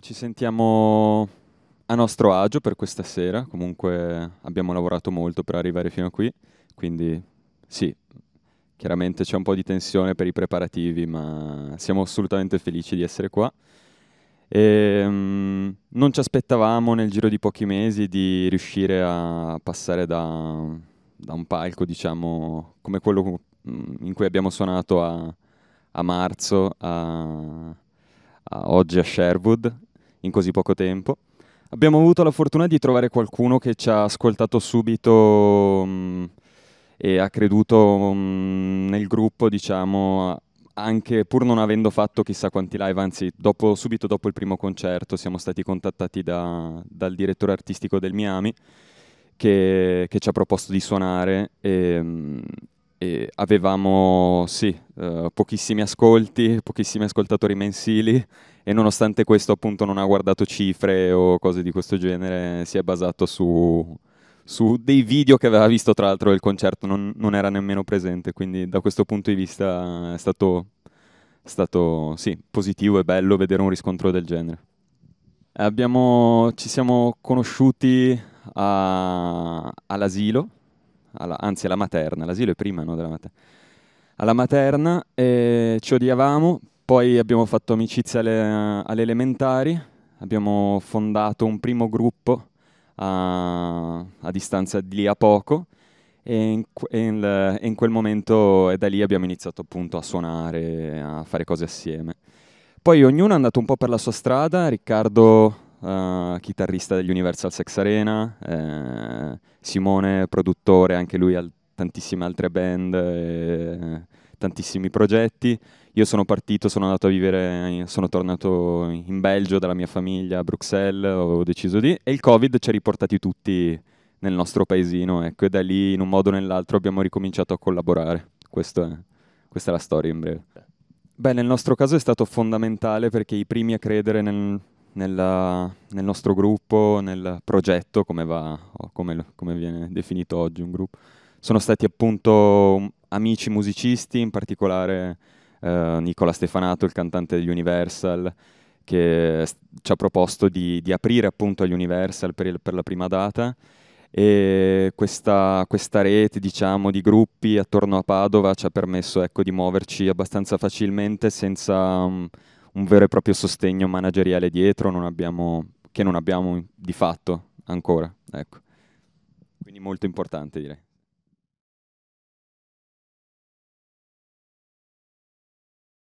ci sentiamo a nostro agio per questa sera, comunque abbiamo lavorato molto per arrivare fino a qui, quindi sì, chiaramente c'è un po' di tensione per i preparativi, ma siamo assolutamente felici di essere qua. E, um, non ci aspettavamo nel giro di pochi mesi di riuscire a passare da, da un palco, diciamo, come quello mm, in cui abbiamo suonato a, a marzo, a, a oggi a Sherwood, in così poco tempo. Abbiamo avuto la fortuna di trovare qualcuno che ci ha ascoltato subito mh, mm, e ha creduto mh, mm, nel gruppo, diciamo, anche pur non avendo fatto chissà quanti live, anzi dopo, subito dopo il primo concerto siamo stati contattati da, dal direttore artistico del Miami che, che, ci ha proposto di suonare e, mm, e avevamo sì, eh, pochissimi ascolti, pochissimi ascoltatori mensili e nonostante questo appunto non ha guardato cifre o cose di questo genere, si è basato su, su dei video che aveva visto tra l'altro il concerto, non, non, era nemmeno presente, quindi da questo punto di vista è stato, è stato sì, positivo e bello vedere un riscontro del genere. Abbiamo, ci siamo conosciuti a, all'asilo alla, anzi alla materna, l'asilo è prima no, della materna, alla materna e ci odiavamo, poi abbiamo fatto amicizia alle, alle elementari, abbiamo fondato un primo gruppo a, a distanza di lì a poco e in, in, in, quel momento e da lì abbiamo iniziato appunto a suonare, a fare cose assieme. Poi ognuno è andato un po' per la sua strada, Riccardo uh, chitarrista degli Universal Sex Arena, eh, Simone, produttore, anche lui ha tantissime altre band, e, tantissimi progetti. Io sono partito, sono andato a vivere, sono tornato in Belgio dalla mia famiglia a Bruxelles, ho deciso di... E il Covid ci ha riportati tutti nel nostro paesino, ecco, e da lì in un modo o nell'altro abbiamo ricominciato a collaborare. È, questa è la storia in breve. Beh, nel nostro caso è stato fondamentale perché i primi a credere nel, nella, nel nostro gruppo, nel progetto, come, va, come, come viene definito oggi un gruppo. Sono stati appunto um, amici musicisti, in particolare eh, Nicola Stefanato, il cantante degli Universal, che ci ha proposto di, di aprire appunto agli Universal per, il, per la prima data e questa, questa, rete diciamo, di gruppi attorno a Padova ci ha permesso ecco, di muoverci abbastanza facilmente senza, um, un vero e proprio sostegno manageriale dietro non abbiamo, che non abbiamo di fatto ancora. Ecco. Quindi molto importante direi.